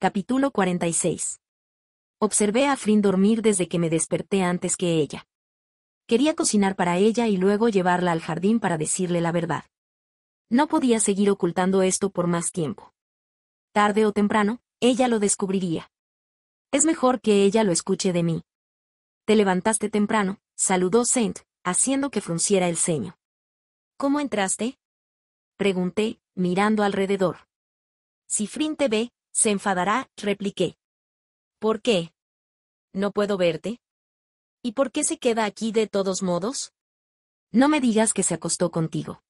Capítulo 46. Observé a Frin dormir desde que me desperté antes que ella. Quería cocinar para ella y luego llevarla al jardín para decirle la verdad. No podía seguir ocultando esto por más tiempo. Tarde o temprano, ella lo descubriría. Es mejor que ella lo escuche de mí. Te levantaste temprano, saludó Saint, haciendo que frunciera el ceño. ¿Cómo entraste? Pregunté, mirando alrededor. Si Frin te ve, se enfadará, repliqué. ¿Por qué? ¿No puedo verte? ¿Y por qué se queda aquí de todos modos? No me digas que se acostó contigo.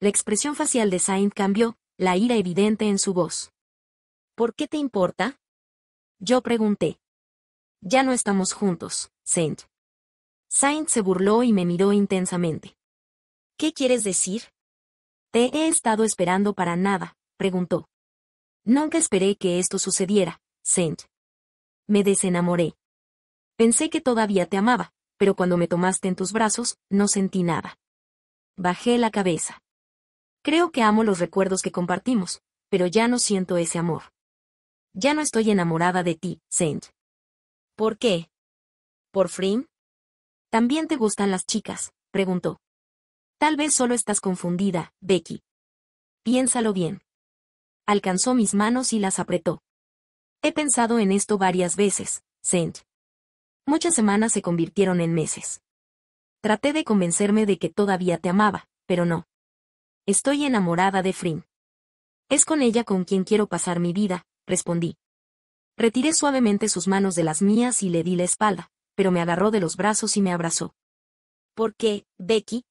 La expresión facial de Saint cambió, la ira evidente en su voz. ¿Por qué te importa? Yo pregunté. Ya no estamos juntos, Saint. Saint se burló y me miró intensamente. ¿Qué quieres decir? Te he estado esperando para nada, preguntó. Nunca esperé que esto sucediera, Saint. Me desenamoré. Pensé que todavía te amaba, pero cuando me tomaste en tus brazos, no sentí nada. Bajé la cabeza. Creo que amo los recuerdos que compartimos, pero ya no siento ese amor. Ya no estoy enamorada de ti, Saint. ¿Por qué? ¿Por Frim? También te gustan las chicas, preguntó. Tal vez solo estás confundida, Becky. Piénsalo bien alcanzó mis manos y las apretó. He pensado en esto varias veces, Saint. Muchas semanas se convirtieron en meses. Traté de convencerme de que todavía te amaba, pero no. Estoy enamorada de Frim. Es con ella con quien quiero pasar mi vida, respondí. Retiré suavemente sus manos de las mías y le di la espalda, pero me agarró de los brazos y me abrazó. ¿Por qué, Becky?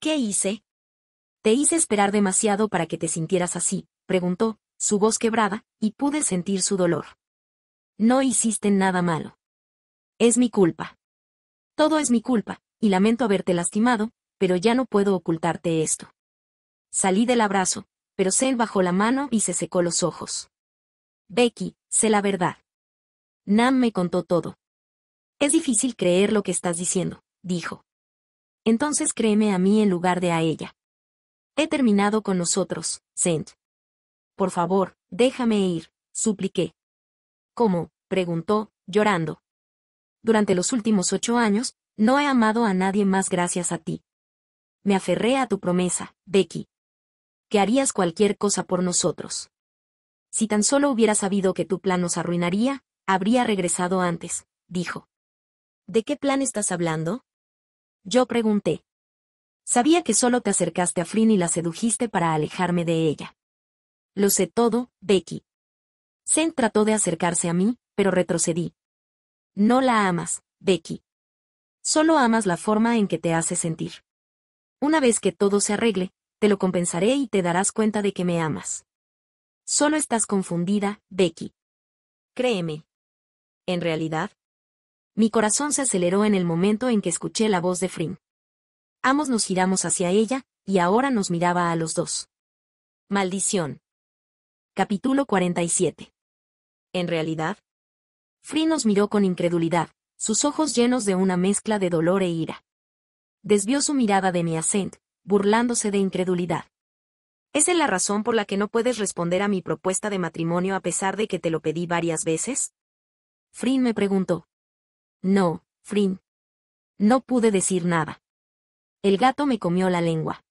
¿Qué hice? Te hice esperar demasiado para que te sintieras así, preguntó, su voz quebrada, y pude sentir su dolor. No hiciste nada malo. Es mi culpa. Todo es mi culpa, y lamento haberte lastimado, pero ya no puedo ocultarte esto. Salí del abrazo, pero Saint bajó la mano y se secó los ojos. Becky, sé la verdad. Nam me contó todo. Es difícil creer lo que estás diciendo, dijo. Entonces créeme a mí en lugar de a ella. He terminado con nosotros, Saint. Por favor, déjame ir, supliqué. ¿Cómo? preguntó, llorando. Durante los últimos ocho años, no he amado a nadie más gracias a ti. Me aferré a tu promesa, Becky. Que harías cualquier cosa por nosotros. Si tan solo hubiera sabido que tu plan nos arruinaría, habría regresado antes, dijo. ¿De qué plan estás hablando? Yo pregunté. Sabía que solo te acercaste a Frin y la sedujiste para alejarme de ella. Lo sé todo, Becky. Zen trató de acercarse a mí, pero retrocedí. No la amas, Becky. Solo amas la forma en que te hace sentir. Una vez que todo se arregle, te lo compensaré y te darás cuenta de que me amas. Solo estás confundida, Becky. Créeme. En realidad, mi corazón se aceleró en el momento en que escuché la voz de Frim. Ambos nos giramos hacia ella, y ahora nos miraba a los dos. Maldición. Capítulo 47. En realidad, Frin nos miró con incredulidad, sus ojos llenos de una mezcla de dolor e ira. Desvió su mirada de mi asent, burlándose de incredulidad. ¿Esa es la razón por la que no puedes responder a mi propuesta de matrimonio a pesar de que te lo pedí varias veces? Frin me preguntó. No, Frin. No pude decir nada. El gato me comió la lengua.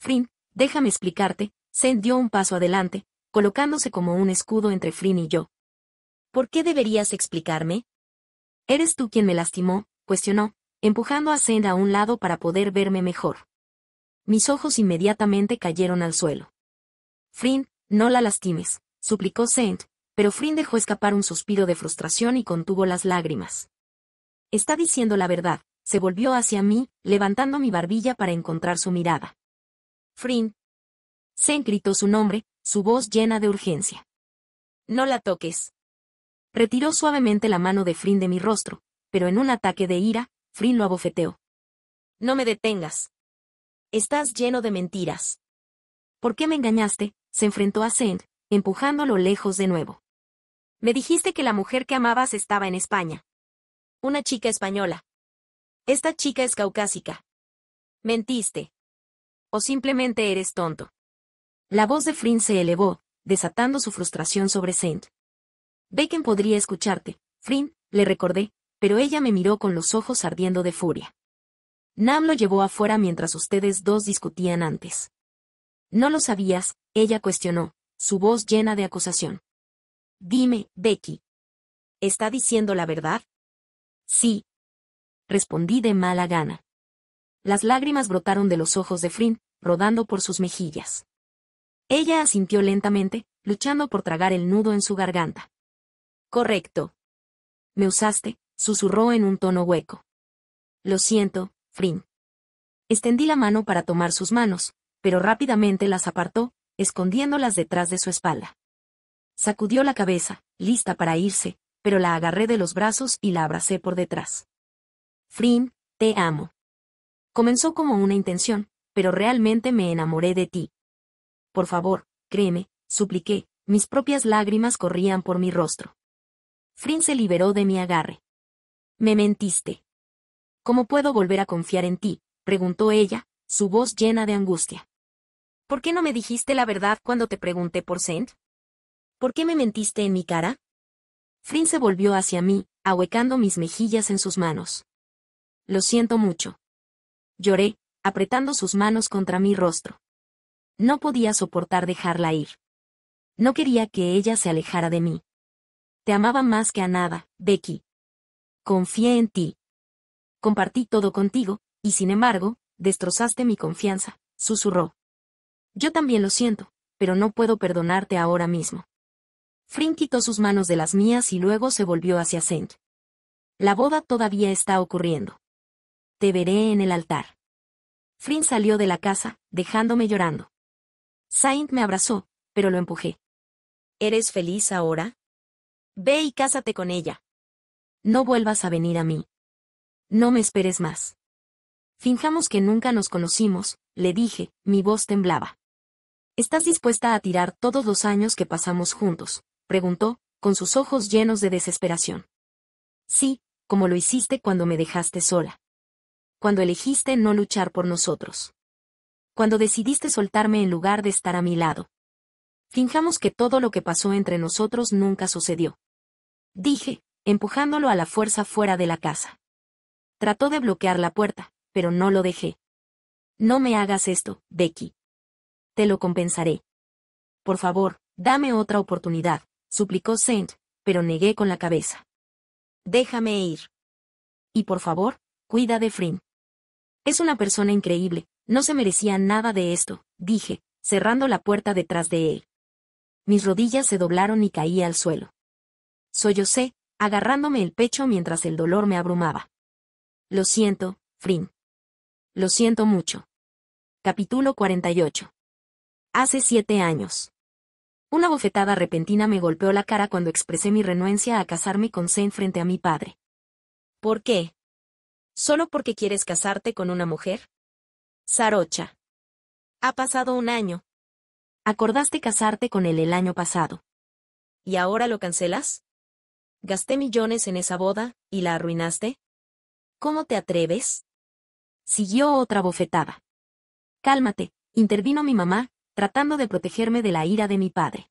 Frin, déjame explicarte, Sen dio un paso adelante, colocándose como un escudo entre Frin y yo. ¿Por qué deberías explicarme? Eres tú quien me lastimó, cuestionó, empujando a Send a un lado para poder verme mejor. Mis ojos inmediatamente cayeron al suelo. Flynn, no la lastimes, suplicó Saint, pero Flynn dejó escapar un suspiro de frustración y contuvo las lágrimas. Está diciendo la verdad, se volvió hacia mí, levantando mi barbilla para encontrar su mirada. Frin. Send gritó su nombre, su voz llena de urgencia. No la toques. Retiró suavemente la mano de Frin de mi rostro, pero en un ataque de ira, Frin lo abofeteó. No me detengas. Estás lleno de mentiras. ¿Por qué me engañaste? se enfrentó a Zeng, empujándolo lejos de nuevo. Me dijiste que la mujer que amabas estaba en España. Una chica española. Esta chica es caucásica. Mentiste. O simplemente eres tonto. La voz de Frin se elevó, desatando su frustración sobre Saint. Becken podría escucharte, Frin, le recordé, pero ella me miró con los ojos ardiendo de furia. Nam lo llevó afuera mientras ustedes dos discutían antes. No lo sabías, ella cuestionó, su voz llena de acusación. Dime, Becky. ¿Está diciendo la verdad? Sí. Respondí de mala gana. Las lágrimas brotaron de los ojos de Frin, rodando por sus mejillas. Ella asintió lentamente, luchando por tragar el nudo en su garganta. Correcto. Me usaste, susurró en un tono hueco. Lo siento, Frim. Extendí la mano para tomar sus manos, pero rápidamente las apartó, escondiéndolas detrás de su espalda. Sacudió la cabeza, lista para irse, pero la agarré de los brazos y la abracé por detrás. —Frim, te amo. Comenzó como una intención, pero realmente me enamoré de ti. Por favor, créeme, supliqué, mis propias lágrimas corrían por mi rostro. Frin se liberó de mi agarre. Me mentiste. ¿Cómo puedo volver a confiar en ti? preguntó ella, su voz llena de angustia. ¿Por qué no me dijiste la verdad cuando te pregunté por Sent? ¿Por qué me mentiste en mi cara? Frin se volvió hacia mí, ahuecando mis mejillas en sus manos. Lo siento mucho. Lloré, apretando sus manos contra mi rostro. No podía soportar dejarla ir. No quería que ella se alejara de mí. Te amaba más que a nada, Becky. Confié en ti. Compartí todo contigo, y sin embargo, destrozaste mi confianza, susurró. Yo también lo siento, pero no puedo perdonarte ahora mismo. Frin quitó sus manos de las mías y luego se volvió hacia Saint. La boda todavía está ocurriendo. Te veré en el altar. Frin salió de la casa, dejándome llorando. Saint me abrazó, pero lo empujé. ¿Eres feliz ahora? Ve y cásate con ella. No vuelvas a venir a mí. No me esperes más. Finjamos que nunca nos conocimos, le dije, mi voz temblaba. ¿Estás dispuesta a tirar todos los años que pasamos juntos? preguntó, con sus ojos llenos de desesperación. Sí, como lo hiciste cuando me dejaste sola. Cuando elegiste no luchar por nosotros cuando decidiste soltarme en lugar de estar a mi lado. Finjamos que todo lo que pasó entre nosotros nunca sucedió. Dije, empujándolo a la fuerza fuera de la casa. Trató de bloquear la puerta, pero no lo dejé. No me hagas esto, Becky. Te lo compensaré. Por favor, dame otra oportunidad, suplicó Saint, pero negué con la cabeza. Déjame ir. Y por favor, cuida de Frim. Es una persona increíble, no se merecía nada de esto, dije, cerrando la puerta detrás de él. Mis rodillas se doblaron y caí al suelo. Sollocé, agarrándome el pecho mientras el dolor me abrumaba. Lo siento, Frin. Lo siento mucho. Capítulo 48. Hace siete años. Una bofetada repentina me golpeó la cara cuando expresé mi renuencia a casarme con Zen frente a mi padre. ¿Por qué? ¿Solo porque quieres casarte con una mujer? Sarocha. Ha pasado un año. Acordaste casarte con él el año pasado. ¿Y ahora lo cancelas? Gasté millones en esa boda, y la arruinaste. ¿Cómo te atreves? Siguió otra bofetada. Cálmate, intervino mi mamá, tratando de protegerme de la ira de mi padre.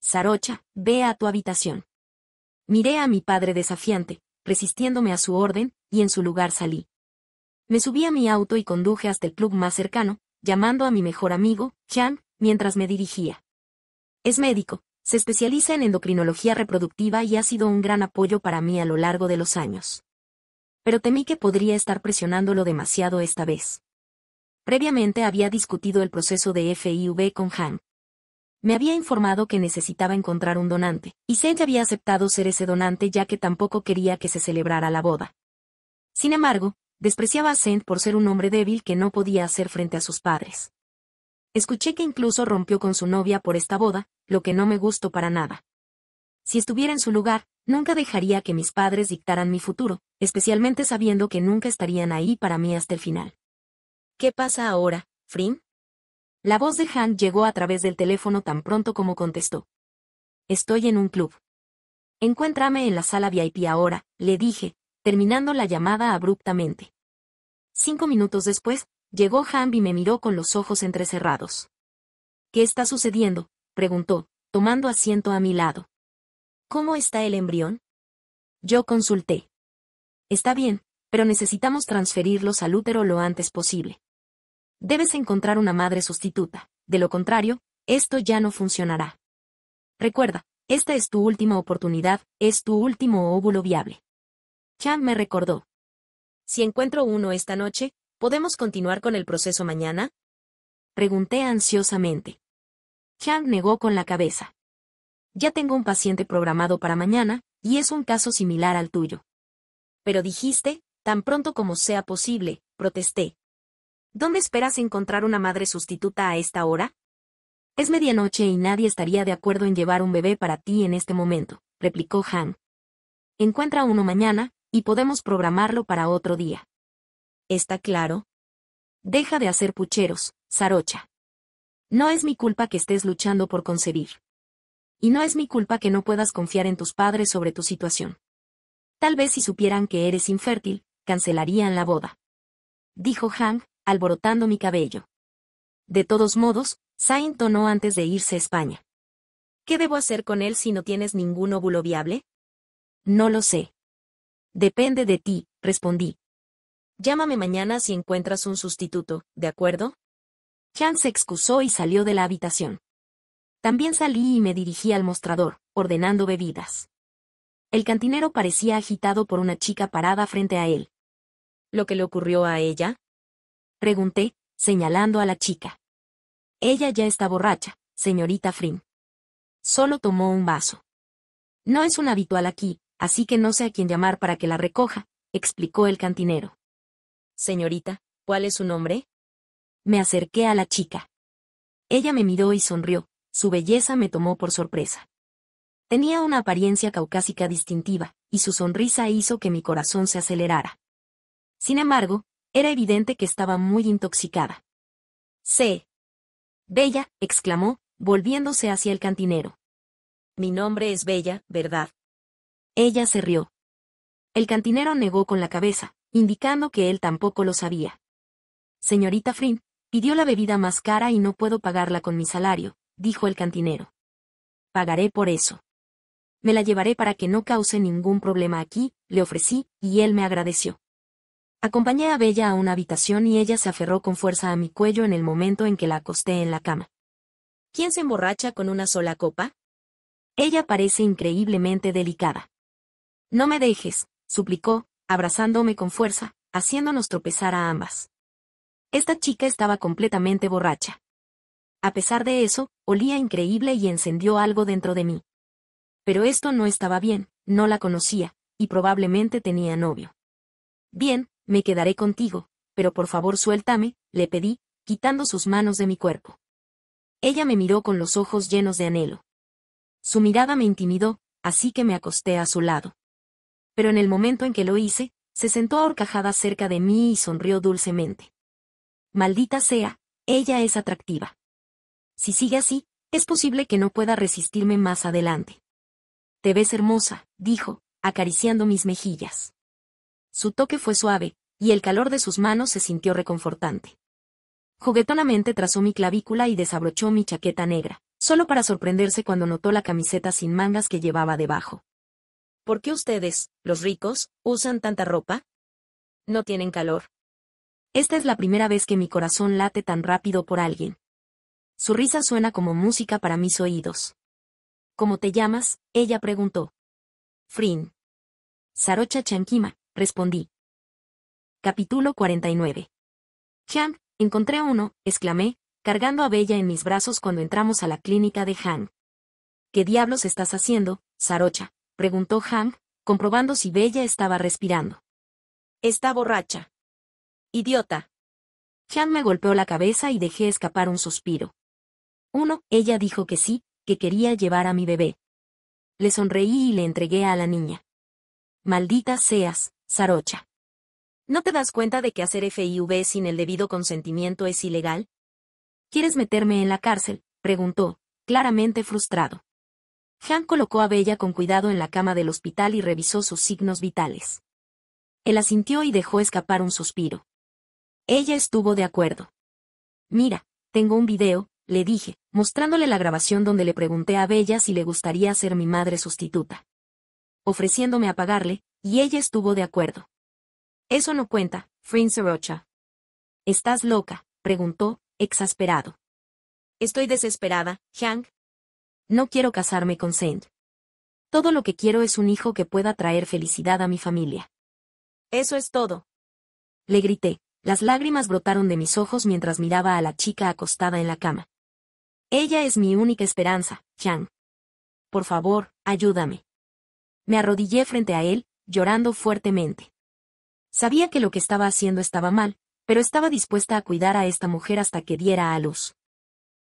Sarocha, ve a tu habitación. Miré a mi padre desafiante, resistiéndome a su orden, y en su lugar salí. Me subí a mi auto y conduje hasta el club más cercano, llamando a mi mejor amigo, Chan, mientras me dirigía. Es médico, se especializa en endocrinología reproductiva y ha sido un gran apoyo para mí a lo largo de los años. Pero temí que podría estar presionándolo demasiado esta vez. Previamente había discutido el proceso de FIV con Han. Me había informado que necesitaba encontrar un donante, y Sage había aceptado ser ese donante ya que tampoco quería que se celebrara la boda. Sin embargo, Despreciaba a Saint por ser un hombre débil que no podía hacer frente a sus padres. Escuché que incluso rompió con su novia por esta boda, lo que no me gustó para nada. Si estuviera en su lugar, nunca dejaría que mis padres dictaran mi futuro, especialmente sabiendo que nunca estarían ahí para mí hasta el final. ¿Qué pasa ahora, Frim?» La voz de Han llegó a través del teléfono tan pronto como contestó. Estoy en un club. Encuéntrame en la sala VIP ahora, le dije, terminando la llamada abruptamente. Cinco minutos después, llegó Jambi y me miró con los ojos entrecerrados. ¿Qué está sucediendo? preguntó, tomando asiento a mi lado. ¿Cómo está el embrión? Yo consulté. Está bien, pero necesitamos transferirlos al útero lo antes posible. Debes encontrar una madre sustituta, de lo contrario, esto ya no funcionará. Recuerda, esta es tu última oportunidad, es tu último óvulo viable. Chang me recordó. Si encuentro uno esta noche, ¿podemos continuar con el proceso mañana? Pregunté ansiosamente. Chan negó con la cabeza. Ya tengo un paciente programado para mañana, y es un caso similar al tuyo. Pero dijiste, tan pronto como sea posible, protesté. ¿Dónde esperas encontrar una madre sustituta a esta hora? Es medianoche y nadie estaría de acuerdo en llevar un bebé para ti en este momento, replicó Han. Encuentra uno mañana, y podemos programarlo para otro día. ¿Está claro? Deja de hacer pucheros, Sarocha. No es mi culpa que estés luchando por concebir. Y no es mi culpa que no puedas confiar en tus padres sobre tu situación. Tal vez si supieran que eres infértil, cancelarían la boda. Dijo Hank, alborotando mi cabello. De todos modos, Sain tonó antes de irse a España. ¿Qué debo hacer con él si no tienes ningún óvulo viable? No lo sé. Depende de ti, respondí. Llámame mañana si encuentras un sustituto, ¿de acuerdo? Jan se excusó y salió de la habitación. También salí y me dirigí al mostrador, ordenando bebidas. El cantinero parecía agitado por una chica parada frente a él. ¿Lo que le ocurrió a ella? Pregunté, señalando a la chica. Ella ya está borracha, señorita Frim. Solo tomó un vaso. No es un habitual aquí, así que no sé a quién llamar para que la recoja, explicó el cantinero. Señorita, ¿cuál es su nombre? Me acerqué a la chica. Ella me miró y sonrió, su belleza me tomó por sorpresa. Tenía una apariencia caucásica distintiva, y su sonrisa hizo que mi corazón se acelerara. Sin embargo, era evidente que estaba muy intoxicada. —¡Sé! Bella, exclamó, volviéndose hacia el cantinero. Mi nombre es Bella, ¿verdad? Ella se rió. El cantinero negó con la cabeza, indicando que él tampoco lo sabía. Señorita Frin, pidió la bebida más cara y no puedo pagarla con mi salario, dijo el cantinero. Pagaré por eso. Me la llevaré para que no cause ningún problema aquí, le ofrecí, y él me agradeció. Acompañé a Bella a una habitación y ella se aferró con fuerza a mi cuello en el momento en que la acosté en la cama. ¿Quién se emborracha con una sola copa? Ella parece increíblemente delicada. No me dejes, suplicó, abrazándome con fuerza, haciéndonos tropezar a ambas. Esta chica estaba completamente borracha. A pesar de eso, olía increíble y encendió algo dentro de mí. Pero esto no estaba bien, no la conocía, y probablemente tenía novio. Bien, me quedaré contigo, pero por favor suéltame, le pedí, quitando sus manos de mi cuerpo. Ella me miró con los ojos llenos de anhelo. Su mirada me intimidó, así que me acosté a su lado pero en el momento en que lo hice, se sentó ahorcajada cerca de mí y sonrió dulcemente. Maldita sea, ella es atractiva. Si sigue así, es posible que no pueda resistirme más adelante. Te ves hermosa, dijo, acariciando mis mejillas. Su toque fue suave, y el calor de sus manos se sintió reconfortante. Juguetonamente trazó mi clavícula y desabrochó mi chaqueta negra, solo para sorprenderse cuando notó la camiseta sin mangas que llevaba debajo. ¿Por qué ustedes, los ricos, usan tanta ropa? No tienen calor. Esta es la primera vez que mi corazón late tan rápido por alguien. Su risa suena como música para mis oídos. ¿Cómo te llamas? ella preguntó. Frin. Sarocha Chanquima, respondí. Capítulo 49. —Chan, encontré uno, exclamé, cargando a Bella en mis brazos cuando entramos a la clínica de Han. ¿Qué diablos estás haciendo, Sarocha? preguntó Hank, comprobando si Bella estaba respirando. Está borracha. Idiota. Hank me golpeó la cabeza y dejé escapar un suspiro. Uno, ella dijo que sí, que quería llevar a mi bebé. Le sonreí y le entregué a la niña. Maldita seas, Sarocha. ¿No te das cuenta de que hacer FIV sin el debido consentimiento es ilegal? ¿Quieres meterme en la cárcel? preguntó, claramente frustrado. Hank colocó a Bella con cuidado en la cama del hospital y revisó sus signos vitales. Él asintió y dejó escapar un suspiro. Ella estuvo de acuerdo. Mira, tengo un video, le dije, mostrándole la grabación donde le pregunté a Bella si le gustaría ser mi madre sustituta. Ofreciéndome a pagarle, y ella estuvo de acuerdo. Eso no cuenta, Prince Rocha. ¿Estás loca? preguntó, exasperado. Estoy desesperada, Hank, no quiero casarme con Saint. Todo lo que quiero es un hijo que pueda traer felicidad a mi familia. Eso es todo. Le grité. Las lágrimas brotaron de mis ojos mientras miraba a la chica acostada en la cama. Ella es mi única esperanza, Chang. Por favor, ayúdame. Me arrodillé frente a él, llorando fuertemente. Sabía que lo que estaba haciendo estaba mal, pero estaba dispuesta a cuidar a esta mujer hasta que diera a luz.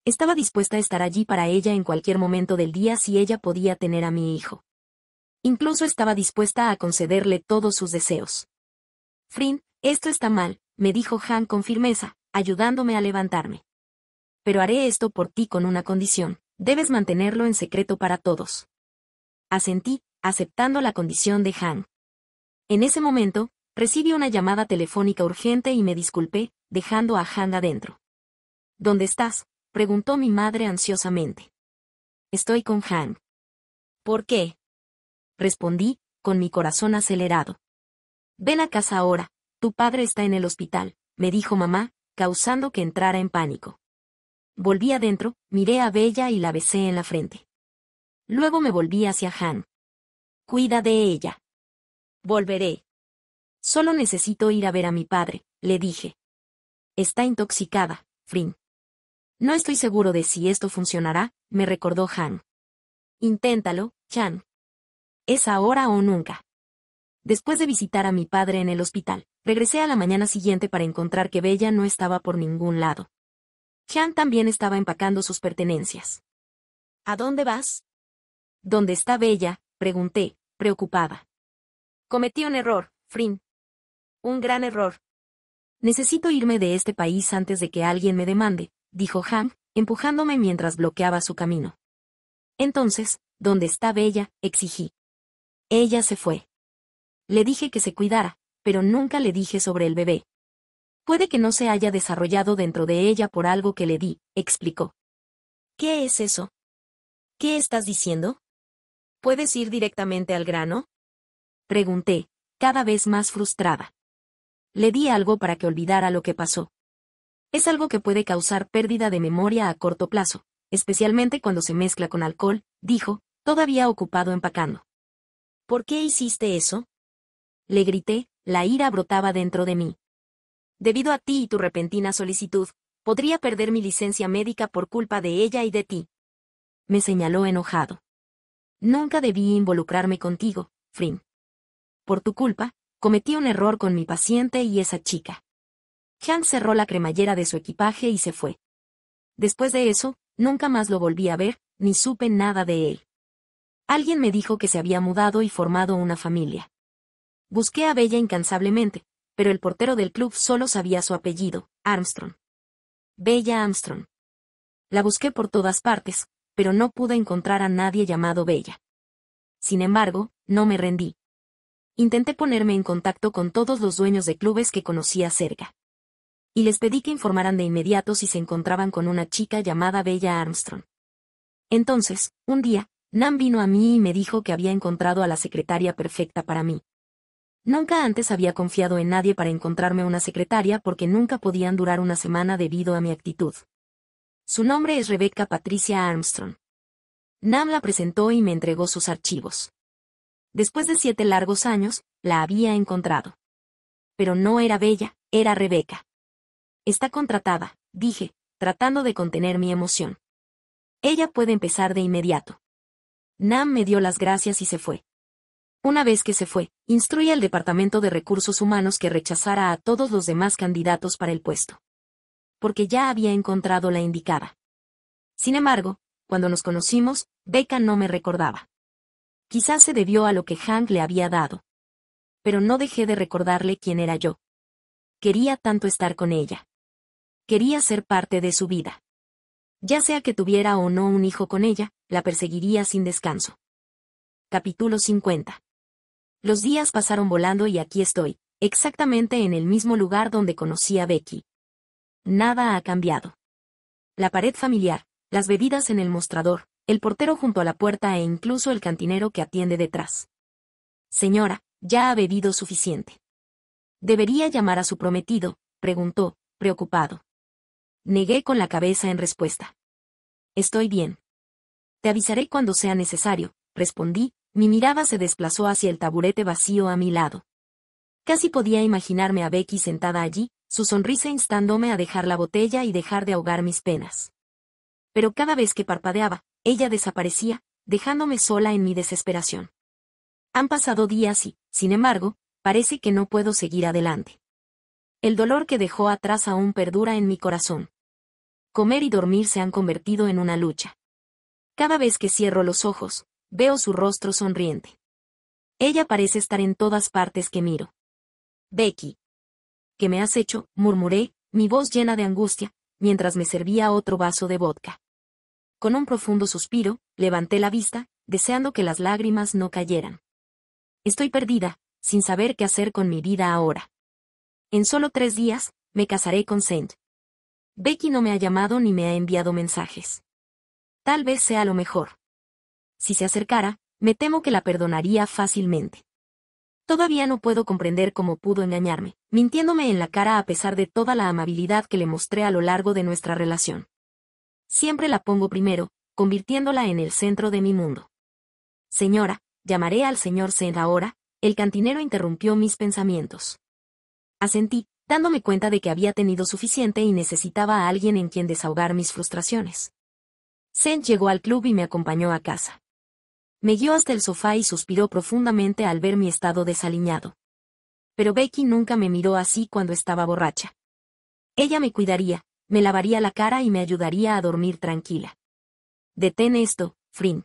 Estaba dispuesta a estar allí para ella en cualquier momento del día si ella podía tener a mi hijo. Incluso estaba dispuesta a concederle todos sus deseos. Frin, esto está mal, me dijo Han con firmeza, ayudándome a levantarme. Pero haré esto por ti con una condición, debes mantenerlo en secreto para todos. Asentí, aceptando la condición de Han. En ese momento, recibí una llamada telefónica urgente y me disculpé, dejando a Han adentro. ¿Dónde estás? preguntó mi madre ansiosamente. Estoy con Hank. ¿Por qué? Respondí, con mi corazón acelerado. Ven a casa ahora, tu padre está en el hospital, me dijo mamá, causando que entrara en pánico. Volví adentro, miré a Bella y la besé en la frente. Luego me volví hacia Han. Cuida de ella. Volveré. Solo necesito ir a ver a mi padre, le dije. Está intoxicada, Frin. No estoy seguro de si esto funcionará, me recordó Han. Inténtalo, Chan. Es ahora o nunca. Después de visitar a mi padre en el hospital, regresé a la mañana siguiente para encontrar que Bella no estaba por ningún lado. Chan también estaba empacando sus pertenencias. ¿A dónde vas? ¿Dónde está Bella? pregunté, preocupada. Cometí un error, Frin. Un gran error. Necesito irme de este país antes de que alguien me demande, dijo Ham, empujándome mientras bloqueaba su camino. Entonces, ¿dónde está Bella? exigí. Ella se fue. Le dije que se cuidara, pero nunca le dije sobre el bebé. Puede que no se haya desarrollado dentro de ella por algo que le di, explicó. ¿Qué es eso? ¿Qué estás diciendo? ¿Puedes ir directamente al grano? Pregunté, cada vez más frustrada. Le di algo para que olvidara lo que pasó es algo que puede causar pérdida de memoria a corto plazo, especialmente cuando se mezcla con alcohol, dijo, todavía ocupado empacando. ¿Por qué hiciste eso? Le grité, la ira brotaba dentro de mí. Debido a ti y tu repentina solicitud, podría perder mi licencia médica por culpa de ella y de ti. Me señaló enojado. Nunca debí involucrarme contigo, Frim. Por tu culpa, cometí un error con mi paciente y esa chica. Hank cerró la cremallera de su equipaje y se fue. Después de eso, nunca más lo volví a ver, ni supe nada de él. Alguien me dijo que se había mudado y formado una familia. Busqué a Bella incansablemente, pero el portero del club solo sabía su apellido, Armstrong. Bella Armstrong. La busqué por todas partes, pero no pude encontrar a nadie llamado Bella. Sin embargo, no me rendí. Intenté ponerme en contacto con todos los dueños de clubes que conocía cerca y les pedí que informaran de inmediato si se encontraban con una chica llamada Bella Armstrong. Entonces, un día, Nam vino a mí y me dijo que había encontrado a la secretaria perfecta para mí. Nunca antes había confiado en nadie para encontrarme una secretaria porque nunca podían durar una semana debido a mi actitud. Su nombre es Rebecca Patricia Armstrong. Nam la presentó y me entregó sus archivos. Después de siete largos años, la había encontrado. Pero no era Bella, era Rebecca. Está contratada, dije, tratando de contener mi emoción. Ella puede empezar de inmediato. Nam me dio las gracias y se fue. Una vez que se fue, instruí al Departamento de Recursos Humanos que rechazara a todos los demás candidatos para el puesto. Porque ya había encontrado la indicada. Sin embargo, cuando nos conocimos, Becca no me recordaba. Quizás se debió a lo que Hank le había dado. Pero no dejé de recordarle quién era yo. Quería tanto estar con ella. Quería ser parte de su vida. Ya sea que tuviera o no un hijo con ella, la perseguiría sin descanso. Capítulo 50. Los días pasaron volando y aquí estoy, exactamente en el mismo lugar donde conocí a Becky. Nada ha cambiado. La pared familiar, las bebidas en el mostrador, el portero junto a la puerta e incluso el cantinero que atiende detrás. Señora, ya ha bebido suficiente. ¿Debería llamar a su prometido? preguntó, preocupado. Negué con la cabeza en respuesta. Estoy bien. Te avisaré cuando sea necesario, respondí, mi mirada se desplazó hacia el taburete vacío a mi lado. Casi podía imaginarme a Becky sentada allí, su sonrisa instándome a dejar la botella y dejar de ahogar mis penas. Pero cada vez que parpadeaba, ella desaparecía, dejándome sola en mi desesperación. Han pasado días y, sin embargo, parece que no puedo seguir adelante. El dolor que dejó atrás aún perdura en mi corazón comer y dormir se han convertido en una lucha. Cada vez que cierro los ojos, veo su rostro sonriente. Ella parece estar en todas partes que miro. Becky. ¿Qué me has hecho? murmuré, mi voz llena de angustia, mientras me servía otro vaso de vodka. Con un profundo suspiro, levanté la vista, deseando que las lágrimas no cayeran. Estoy perdida, sin saber qué hacer con mi vida ahora. En solo tres días, me casaré con Saint. Becky no me ha llamado ni me ha enviado mensajes. Tal vez sea lo mejor. Si se acercara, me temo que la perdonaría fácilmente. Todavía no puedo comprender cómo pudo engañarme, mintiéndome en la cara a pesar de toda la amabilidad que le mostré a lo largo de nuestra relación. Siempre la pongo primero, convirtiéndola en el centro de mi mundo. Señora, llamaré al señor Sen ahora, el cantinero interrumpió mis pensamientos. Asentí, dándome cuenta de que había tenido suficiente y necesitaba a alguien en quien desahogar mis frustraciones. Sen llegó al club y me acompañó a casa. Me guió hasta el sofá y suspiró profundamente al ver mi estado desaliñado. Pero Becky nunca me miró así cuando estaba borracha. Ella me cuidaría, me lavaría la cara y me ayudaría a dormir tranquila. Detén esto, Frin.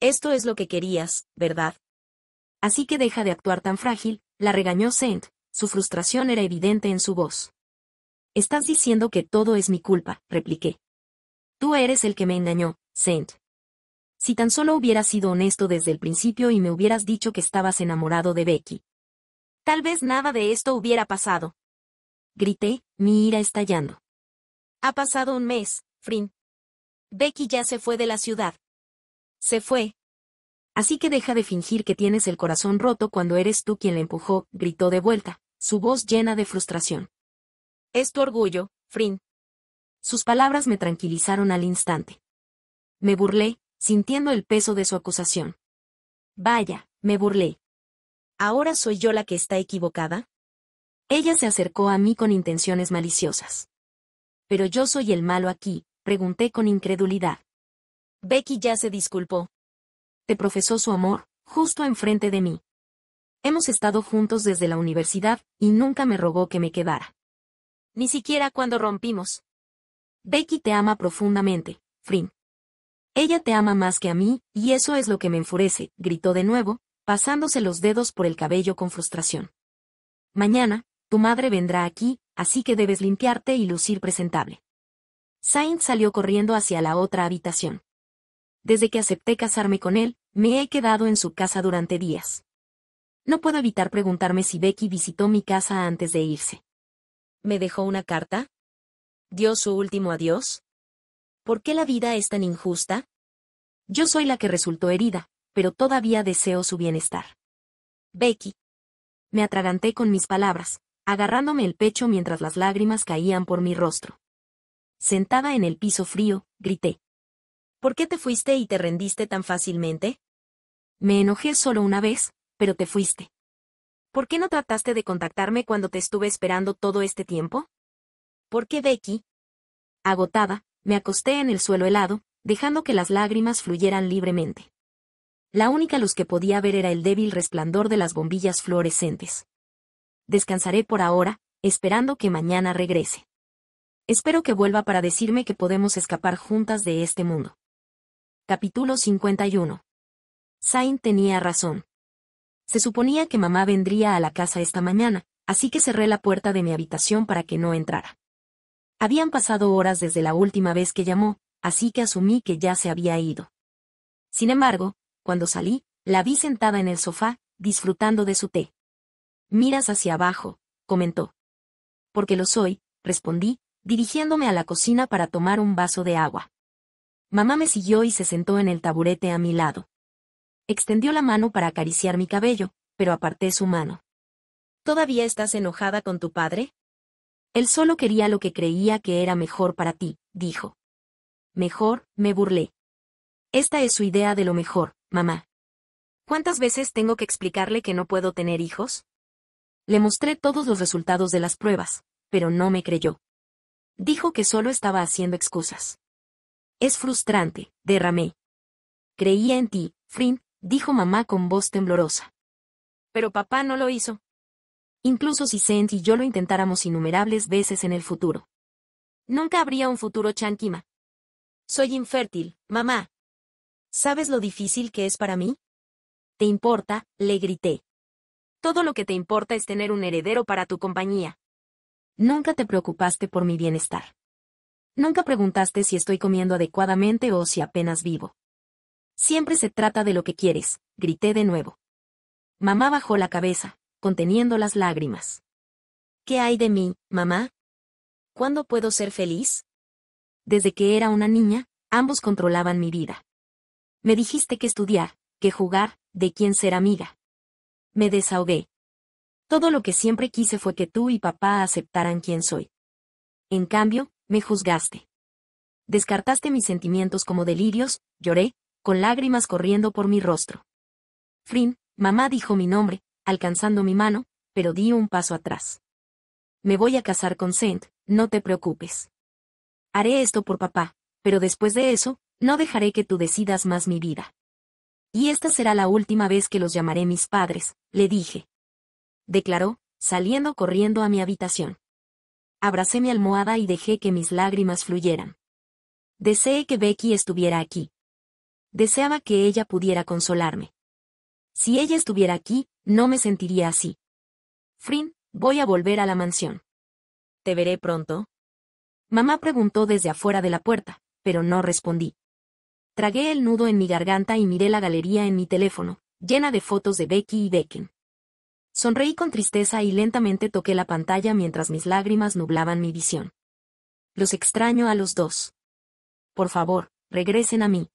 Esto es lo que querías, ¿verdad? Así que deja de actuar tan frágil, la regañó Saint, su frustración era evidente en su voz. Estás diciendo que todo es mi culpa, repliqué. Tú eres el que me engañó, Saint. Si tan solo hubieras sido honesto desde el principio y me hubieras dicho que estabas enamorado de Becky. Tal vez nada de esto hubiera pasado. Grité, mi ira estallando. Ha pasado un mes, Frin. Becky ya se fue de la ciudad. Se fue. Así que deja de fingir que tienes el corazón roto cuando eres tú quien la empujó, gritó de vuelta su voz llena de frustración. Es tu orgullo, Frin. Sus palabras me tranquilizaron al instante. Me burlé, sintiendo el peso de su acusación. Vaya, me burlé. ¿Ahora soy yo la que está equivocada? Ella se acercó a mí con intenciones maliciosas. Pero yo soy el malo aquí, pregunté con incredulidad. Becky ya se disculpó. Te profesó su amor, justo enfrente de mí. Hemos estado juntos desde la universidad, y nunca me rogó que me quedara. Ni siquiera cuando rompimos. Becky te ama profundamente, Frim. Ella te ama más que a mí, y eso es lo que me enfurece, gritó de nuevo, pasándose los dedos por el cabello con frustración. Mañana, tu madre vendrá aquí, así que debes limpiarte y lucir presentable. Sainz salió corriendo hacia la otra habitación. Desde que acepté casarme con él, me he quedado en su casa durante días. No puedo evitar preguntarme si Becky visitó mi casa antes de irse. ¿Me dejó una carta? ¿Dio su último adiós? ¿Por qué la vida es tan injusta? Yo soy la que resultó herida, pero todavía deseo su bienestar. Becky. Me atraganté con mis palabras, agarrándome el pecho mientras las lágrimas caían por mi rostro. Sentada en el piso frío, grité. ¿Por qué te fuiste y te rendiste tan fácilmente? Me enojé solo una vez, pero te fuiste. ¿Por qué no trataste de contactarme cuando te estuve esperando todo este tiempo? ¿Por qué Becky? Agotada, me acosté en el suelo helado, dejando que las lágrimas fluyeran libremente. La única luz que podía ver era el débil resplandor de las bombillas fluorescentes. Descansaré por ahora, esperando que mañana regrese. Espero que vuelva para decirme que podemos escapar juntas de este mundo. Capítulo 51. Sain tenía razón. Se suponía que mamá vendría a la casa esta mañana, así que cerré la puerta de mi habitación para que no entrara. Habían pasado horas desde la última vez que llamó, así que asumí que ya se había ido. Sin embargo, cuando salí, la vi sentada en el sofá, disfrutando de su té. Miras hacia abajo, comentó. Porque lo soy, respondí, dirigiéndome a la cocina para tomar un vaso de agua. Mamá me siguió y se sentó en el taburete a mi lado. Extendió la mano para acariciar mi cabello, pero aparté su mano. ¿Todavía estás enojada con tu padre? Él solo quería lo que creía que era mejor para ti, dijo. Mejor, me burlé. Esta es su idea de lo mejor, mamá. ¿Cuántas veces tengo que explicarle que no puedo tener hijos? Le mostré todos los resultados de las pruebas, pero no me creyó. Dijo que solo estaba haciendo excusas. Es frustrante, derramé. Creía en ti, dijo mamá con voz temblorosa. Pero papá no lo hizo. Incluso si Sent y yo lo intentáramos innumerables veces en el futuro. Nunca habría un futuro Chankima. Soy infértil, mamá. ¿Sabes lo difícil que es para mí? ¿Te importa? le grité. Todo lo que te importa es tener un heredero para tu compañía. Nunca te preocupaste por mi bienestar. Nunca preguntaste si estoy comiendo adecuadamente o si apenas vivo. Siempre se trata de lo que quieres, grité de nuevo. Mamá bajó la cabeza, conteniendo las lágrimas. ¿Qué hay de mí, mamá? ¿Cuándo puedo ser feliz? Desde que era una niña, ambos controlaban mi vida. Me dijiste que estudiar, que jugar, de quién ser amiga. Me desahogué. Todo lo que siempre quise fue que tú y papá aceptaran quién soy. En cambio, me juzgaste. Descartaste mis sentimientos como delirios, lloré, con lágrimas corriendo por mi rostro. Frin, mamá dijo mi nombre, alcanzando mi mano, pero di un paso atrás. Me voy a casar con Saint, no te preocupes. Haré esto por papá, pero después de eso, no dejaré que tú decidas más mi vida. Y esta será la última vez que los llamaré mis padres, le dije. Declaró, saliendo corriendo a mi habitación. Abracé mi almohada y dejé que mis lágrimas fluyeran. Deseé que Becky estuviera aquí deseaba que ella pudiera consolarme. Si ella estuviera aquí, no me sentiría así. Frin, voy a volver a la mansión. ¿Te veré pronto? Mamá preguntó desde afuera de la puerta, pero no respondí. Tragué el nudo en mi garganta y miré la galería en mi teléfono, llena de fotos de Becky y Becken. Sonreí con tristeza y lentamente toqué la pantalla mientras mis lágrimas nublaban mi visión. Los extraño a los dos. Por favor, regresen a mí.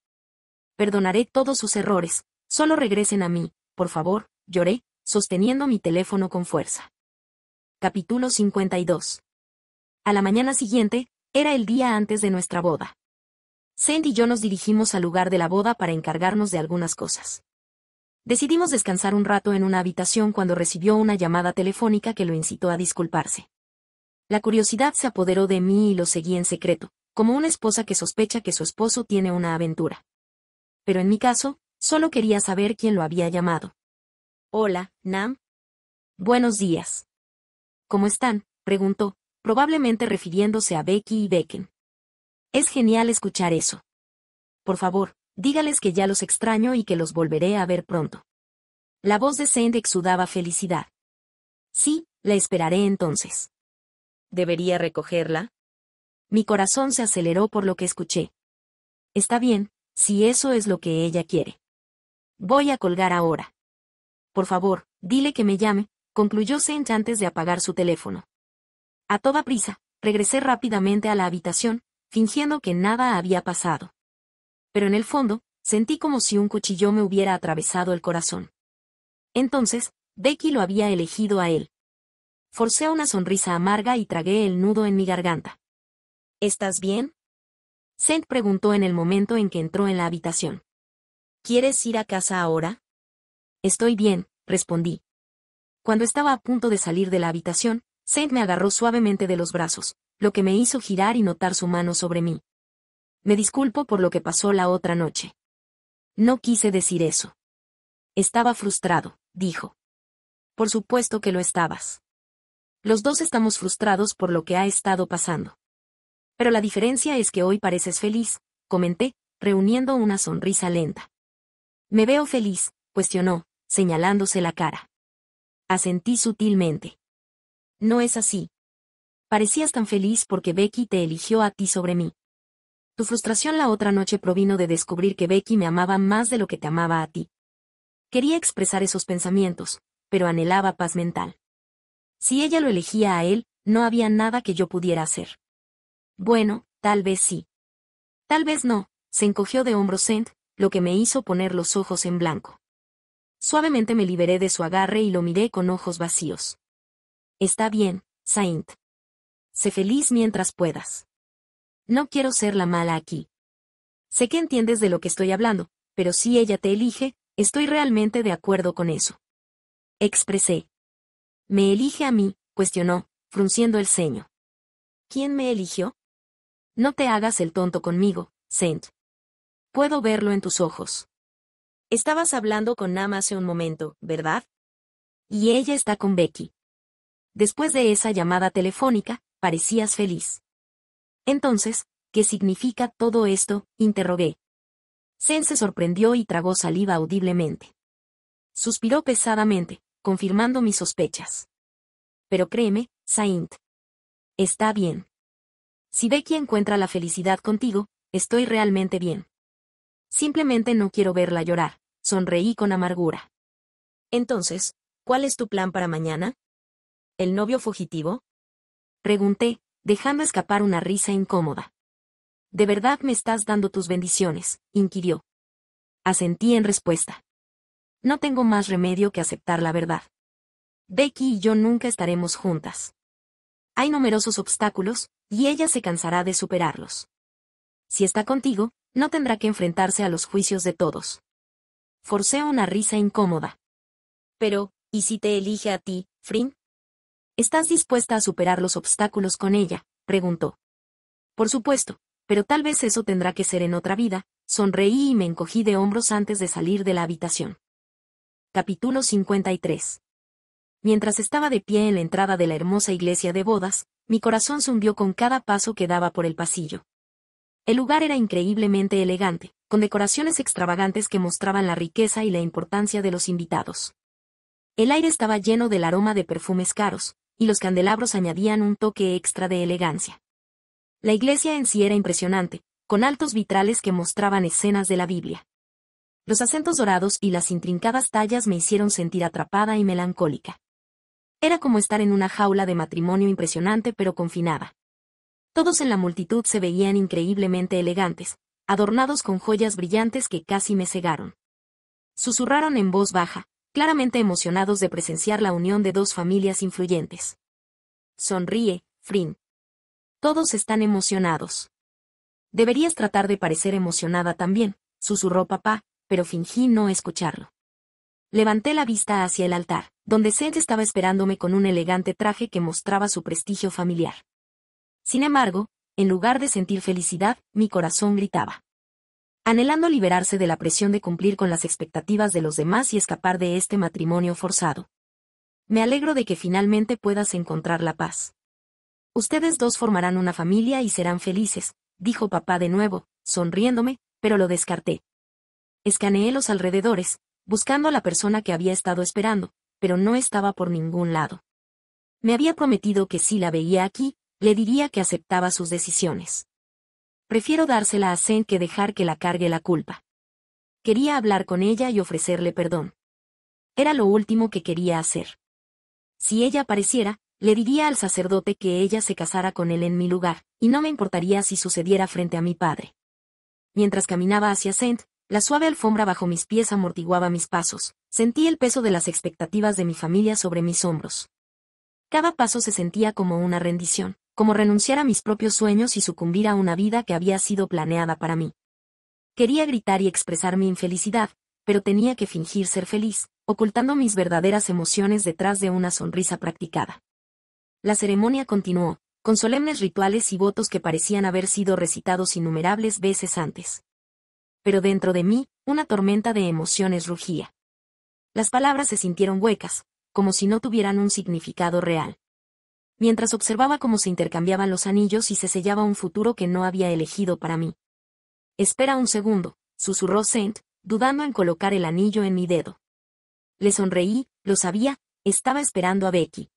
Perdonaré todos sus errores, solo regresen a mí, por favor, lloré, sosteniendo mi teléfono con fuerza. Capítulo 52. A la mañana siguiente, era el día antes de nuestra boda. Sandy y yo nos dirigimos al lugar de la boda para encargarnos de algunas cosas. Decidimos descansar un rato en una habitación cuando recibió una llamada telefónica que lo incitó a disculparse. La curiosidad se apoderó de mí y lo seguí en secreto, como una esposa que sospecha que su esposo tiene una aventura pero en mi caso, solo quería saber quién lo había llamado. Hola, Nam. Buenos días. ¿Cómo están? preguntó, probablemente refiriéndose a Becky y Becken. Es genial escuchar eso. Por favor, dígales que ya los extraño y que los volveré a ver pronto. La voz de Saint exudaba felicidad. Sí, la esperaré entonces. ¿Debería recogerla? Mi corazón se aceleró por lo que escuché. Está bien, si eso es lo que ella quiere. Voy a colgar ahora. Por favor, dile que me llame, concluyó Sench antes de apagar su teléfono. A toda prisa, regresé rápidamente a la habitación, fingiendo que nada había pasado. Pero en el fondo, sentí como si un cuchillo me hubiera atravesado el corazón. Entonces, Becky lo había elegido a él. Forcé una sonrisa amarga y tragué el nudo en mi garganta. ¿Estás bien? Saint preguntó en el momento en que entró en la habitación. ¿Quieres ir a casa ahora? Estoy bien, respondí. Cuando estaba a punto de salir de la habitación, Saint me agarró suavemente de los brazos, lo que me hizo girar y notar su mano sobre mí. Me disculpo por lo que pasó la otra noche. No quise decir eso. Estaba frustrado, dijo. Por supuesto que lo estabas. Los dos estamos frustrados por lo que ha estado pasando. Pero la diferencia es que hoy pareces feliz, comenté, reuniendo una sonrisa lenta. Me veo feliz, cuestionó, señalándose la cara. Asentí sutilmente. No es así. Parecías tan feliz porque Becky te eligió a ti sobre mí. Tu frustración la otra noche provino de descubrir que Becky me amaba más de lo que te amaba a ti. Quería expresar esos pensamientos, pero anhelaba paz mental. Si ella lo elegía a él, no había nada que yo pudiera hacer. Bueno, tal vez sí. Tal vez no, se encogió de hombros Saint, lo que me hizo poner los ojos en blanco. Suavemente me liberé de su agarre y lo miré con ojos vacíos. Está bien, Saint. Sé feliz mientras puedas. No quiero ser la mala aquí. Sé que entiendes de lo que estoy hablando, pero si ella te elige, estoy realmente de acuerdo con eso. Expresé. Me elige a mí, cuestionó, frunciendo el ceño. ¿Quién me eligió? No te hagas el tonto conmigo, Saint. Puedo verlo en tus ojos. Estabas hablando con Nam hace un momento, ¿verdad? Y ella está con Becky. Después de esa llamada telefónica, parecías feliz. Entonces, ¿qué significa todo esto? interrogué. Saint se sorprendió y tragó saliva audiblemente. Suspiró pesadamente, confirmando mis sospechas. Pero créeme, Saint. Está bien. Si Becky encuentra la felicidad contigo, estoy realmente bien. Simplemente no quiero verla llorar, sonreí con amargura. Entonces, ¿cuál es tu plan para mañana? ¿El novio fugitivo? Pregunté, dejando escapar una risa incómoda. ¿De verdad me estás dando tus bendiciones? inquirió. Asentí en respuesta. No tengo más remedio que aceptar la verdad. Becky y yo nunca estaremos juntas. Hay numerosos obstáculos, y ella se cansará de superarlos. Si está contigo, no tendrá que enfrentarse a los juicios de todos. Forcé una risa incómoda. Pero, ¿y si te elige a ti, Frin? ¿Estás dispuesta a superar los obstáculos con ella? preguntó. Por supuesto, pero tal vez eso tendrá que ser en otra vida, sonreí y me encogí de hombros antes de salir de la habitación. Capítulo 53 Mientras estaba de pie en la entrada de la hermosa iglesia de bodas, mi corazón zumbió con cada paso que daba por el pasillo. El lugar era increíblemente elegante, con decoraciones extravagantes que mostraban la riqueza y la importancia de los invitados. El aire estaba lleno del aroma de perfumes caros, y los candelabros añadían un toque extra de elegancia. La iglesia en sí era impresionante, con altos vitrales que mostraban escenas de la Biblia. Los acentos dorados y las intrincadas tallas me hicieron sentir atrapada y melancólica. Era como estar en una jaula de matrimonio impresionante pero confinada. Todos en la multitud se veían increíblemente elegantes, adornados con joyas brillantes que casi me cegaron. Susurraron en voz baja, claramente emocionados de presenciar la unión de dos familias influyentes. Sonríe, Frin. Todos están emocionados. Deberías tratar de parecer emocionada también, susurró papá, pero fingí no escucharlo. Levanté la vista hacia el altar, donde Seth estaba esperándome con un elegante traje que mostraba su prestigio familiar. Sin embargo, en lugar de sentir felicidad, mi corazón gritaba. Anhelando liberarse de la presión de cumplir con las expectativas de los demás y escapar de este matrimonio forzado. Me alegro de que finalmente puedas encontrar la paz. Ustedes dos formarán una familia y serán felices, dijo papá de nuevo, sonriéndome, pero lo descarté. Escaneé los alrededores, buscando a la persona que había estado esperando, pero no estaba por ningún lado. Me había prometido que si la veía aquí, le diría que aceptaba sus decisiones. Prefiero dársela a Zen que dejar que la cargue la culpa. Quería hablar con ella y ofrecerle perdón. Era lo último que quería hacer. Si ella apareciera, le diría al sacerdote que ella se casara con él en mi lugar, y no me importaría si sucediera frente a mi padre. Mientras caminaba hacia Saint, la suave alfombra bajo mis pies amortiguaba mis pasos, sentí el peso de las expectativas de mi familia sobre mis hombros. Cada paso se sentía como una rendición, como renunciar a mis propios sueños y sucumbir a una vida que había sido planeada para mí. Quería gritar y expresar mi infelicidad, pero tenía que fingir ser feliz, ocultando mis verdaderas emociones detrás de una sonrisa practicada. La ceremonia continuó, con solemnes rituales y votos que parecían haber sido recitados innumerables veces antes pero dentro de mí, una tormenta de emociones rugía. Las palabras se sintieron huecas, como si no tuvieran un significado real. Mientras observaba cómo se intercambiaban los anillos y se sellaba un futuro que no había elegido para mí. Espera un segundo, susurró Saint, dudando en colocar el anillo en mi dedo. Le sonreí, lo sabía, estaba esperando a Becky.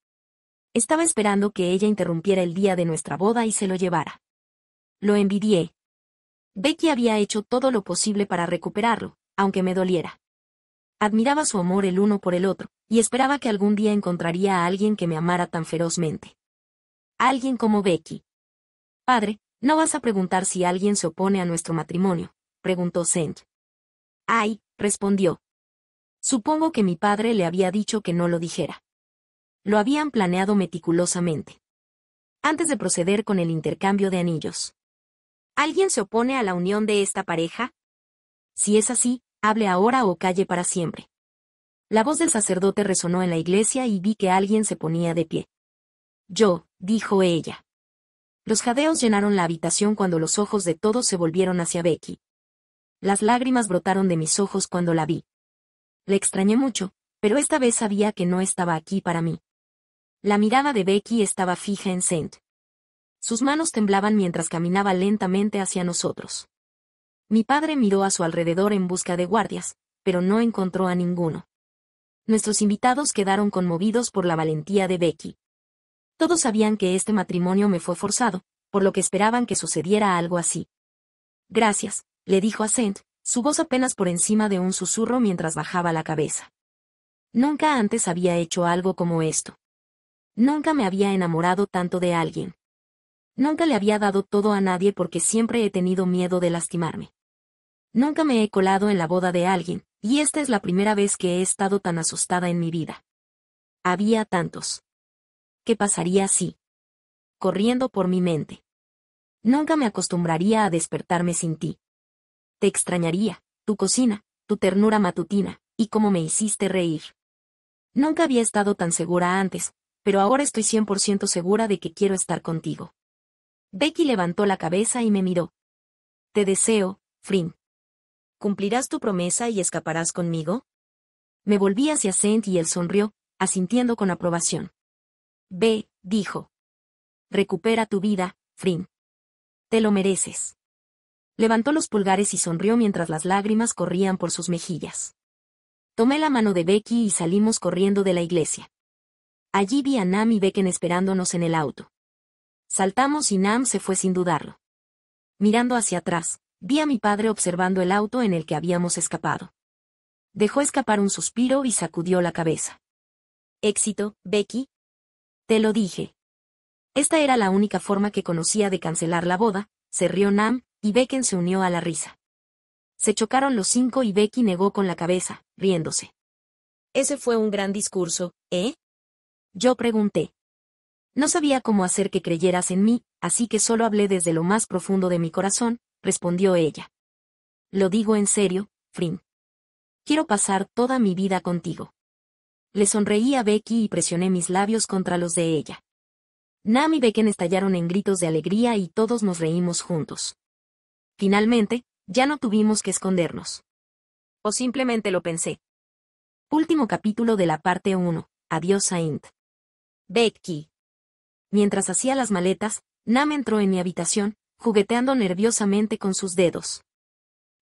Estaba esperando que ella interrumpiera el día de nuestra boda y se lo llevara. Lo envidié, Becky había hecho todo lo posible para recuperarlo, aunque me doliera. Admiraba su amor el uno por el otro, y esperaba que algún día encontraría a alguien que me amara tan ferozmente. alguien como Becky. Padre, no vas a preguntar si alguien se opone a nuestro matrimonio, preguntó Saint. Ay, respondió. Supongo que mi padre le había dicho que no lo dijera. Lo habían planeado meticulosamente. Antes de proceder con el intercambio de anillos. ¿Alguien se opone a la unión de esta pareja? Si es así, hable ahora o calle para siempre. La voz del sacerdote resonó en la iglesia y vi que alguien se ponía de pie. Yo, dijo ella. Los jadeos llenaron la habitación cuando los ojos de todos se volvieron hacia Becky. Las lágrimas brotaron de mis ojos cuando la vi. Le extrañé mucho, pero esta vez sabía que no estaba aquí para mí. La mirada de Becky estaba fija en Saint. Sus manos temblaban mientras caminaba lentamente hacia nosotros. Mi padre miró a su alrededor en busca de guardias, pero no encontró a ninguno. Nuestros invitados quedaron conmovidos por la valentía de Becky. Todos sabían que este matrimonio me fue forzado, por lo que esperaban que sucediera algo así. Gracias, le dijo a Sent, su voz apenas por encima de un susurro mientras bajaba la cabeza. Nunca antes había hecho algo como esto. Nunca me había enamorado tanto de alguien. Nunca le había dado todo a nadie porque siempre he tenido miedo de lastimarme. Nunca me he colado en la boda de alguien, y esta es la primera vez que he estado tan asustada en mi vida. Había tantos. ¿Qué pasaría si? Corriendo por mi mente. Nunca me acostumbraría a despertarme sin ti. Te extrañaría, tu cocina, tu ternura matutina, y cómo me hiciste reír. Nunca había estado tan segura antes, pero ahora estoy 100% segura de que quiero estar contigo. Becky levantó la cabeza y me miró. Te deseo, Frin. ¿Cumplirás tu promesa y escaparás conmigo? Me volví hacia Saint y él sonrió, asintiendo con aprobación. Ve, dijo. Recupera tu vida, Frin. Te lo mereces. Levantó los pulgares y sonrió mientras las lágrimas corrían por sus mejillas. Tomé la mano de Becky y salimos corriendo de la iglesia. Allí vi a Nam y Becken esperándonos en el auto. Saltamos y Nam se fue sin dudarlo. Mirando hacia atrás, vi a mi padre observando el auto en el que habíamos escapado. Dejó escapar un suspiro y sacudió la cabeza. Éxito, Becky. Te lo dije. Esta era la única forma que conocía de cancelar la boda, se rió Nam, y Becken se unió a la risa. Se chocaron los cinco y Becky negó con la cabeza, riéndose. Ese fue un gran discurso, ¿eh? Yo pregunté. No sabía cómo hacer que creyeras en mí, así que solo hablé desde lo más profundo de mi corazón, respondió ella. Lo digo en serio, Frin. Quiero pasar toda mi vida contigo. Le sonreí a Becky y presioné mis labios contra los de ella. Nam y Becken estallaron en gritos de alegría y todos nos reímos juntos. Finalmente, ya no tuvimos que escondernos. O simplemente lo pensé. Último capítulo de la parte 1. Adiós Saint. Becky. Mientras hacía las maletas, Nam entró en mi habitación, jugueteando nerviosamente con sus dedos.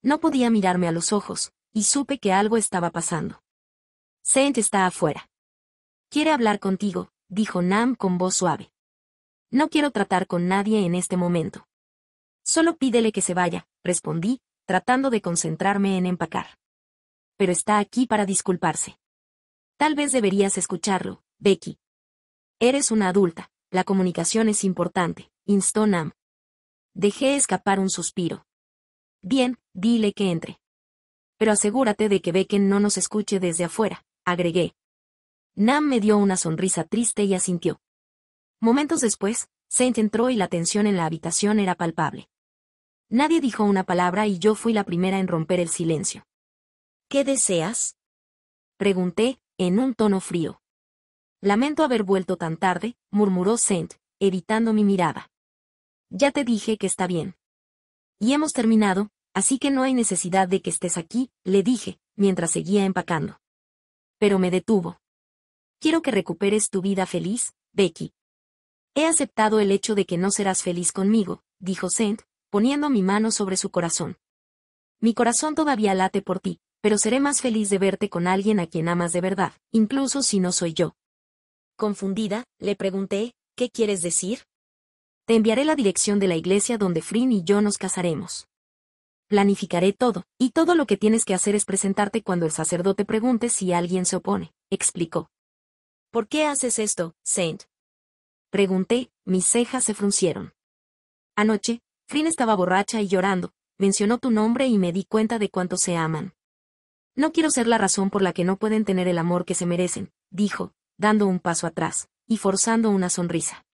No podía mirarme a los ojos, y supe que algo estaba pasando. Saint está afuera. Quiere hablar contigo, dijo Nam con voz suave. No quiero tratar con nadie en este momento. Solo pídele que se vaya, respondí, tratando de concentrarme en empacar. Pero está aquí para disculparse. Tal vez deberías escucharlo, Becky. Eres una adulta, la comunicación es importante, instó Nam. Dejé escapar un suspiro. Bien, dile que entre. Pero asegúrate de que Becken no nos escuche desde afuera, agregué. Nam me dio una sonrisa triste y asintió. Momentos después, Saint entró y la tensión en la habitación era palpable. Nadie dijo una palabra y yo fui la primera en romper el silencio. ¿Qué deseas? Pregunté, en un tono frío. Lamento haber vuelto tan tarde, murmuró Saint, evitando mi mirada. Ya te dije que está bien. Y hemos terminado, así que no hay necesidad de que estés aquí, le dije, mientras seguía empacando. Pero me detuvo. Quiero que recuperes tu vida feliz, Becky. He aceptado el hecho de que no serás feliz conmigo, dijo Saint, poniendo mi mano sobre su corazón. Mi corazón todavía late por ti, pero seré más feliz de verte con alguien a quien amas de verdad, incluso si no soy yo. Confundida, le pregunté, ¿qué quieres decir? Te enviaré la dirección de la iglesia donde Frin y yo nos casaremos. Planificaré todo, y todo lo que tienes que hacer es presentarte cuando el sacerdote pregunte si alguien se opone, explicó. ¿Por qué haces esto, Saint? Pregunté, mis cejas se fruncieron. Anoche, Frin estaba borracha y llorando, mencionó tu nombre y me di cuenta de cuánto se aman. No quiero ser la razón por la que no pueden tener el amor que se merecen, dijo, dando un paso atrás, y forzando una sonrisa.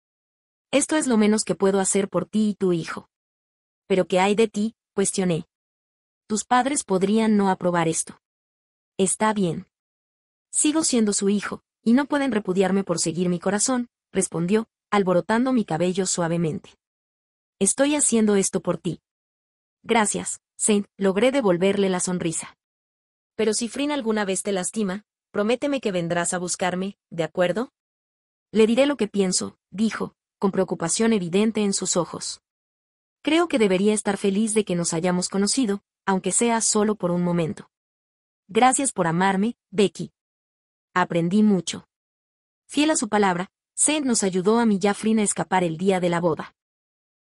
Esto es lo menos que puedo hacer por ti y tu hijo. ¿Pero qué hay de ti? cuestioné. Tus padres podrían no aprobar esto. Está bien. Sigo siendo su hijo, y no pueden repudiarme por seguir mi corazón, respondió, alborotando mi cabello suavemente. Estoy haciendo esto por ti. Gracias, Saint, logré devolverle la sonrisa. Pero si Frin alguna vez te lastima, prométeme que vendrás a buscarme, ¿de acuerdo? Le diré lo que pienso, dijo, con preocupación evidente en sus ojos. Creo que debería estar feliz de que nos hayamos conocido, aunque sea solo por un momento. Gracias por amarme, Becky. Aprendí mucho. Fiel a su palabra, Seth nos ayudó a mi Jaffrin a escapar el día de la boda.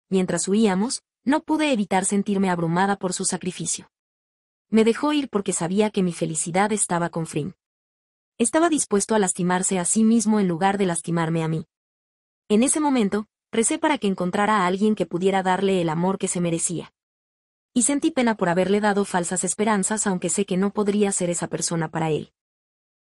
Mientras huíamos, no pude evitar sentirme abrumada por su sacrificio. Me dejó ir porque sabía que mi felicidad estaba con Frin. Estaba dispuesto a lastimarse a sí mismo en lugar de lastimarme a mí. En ese momento, recé para que encontrara a alguien que pudiera darle el amor que se merecía. Y sentí pena por haberle dado falsas esperanzas aunque sé que no podría ser esa persona para él.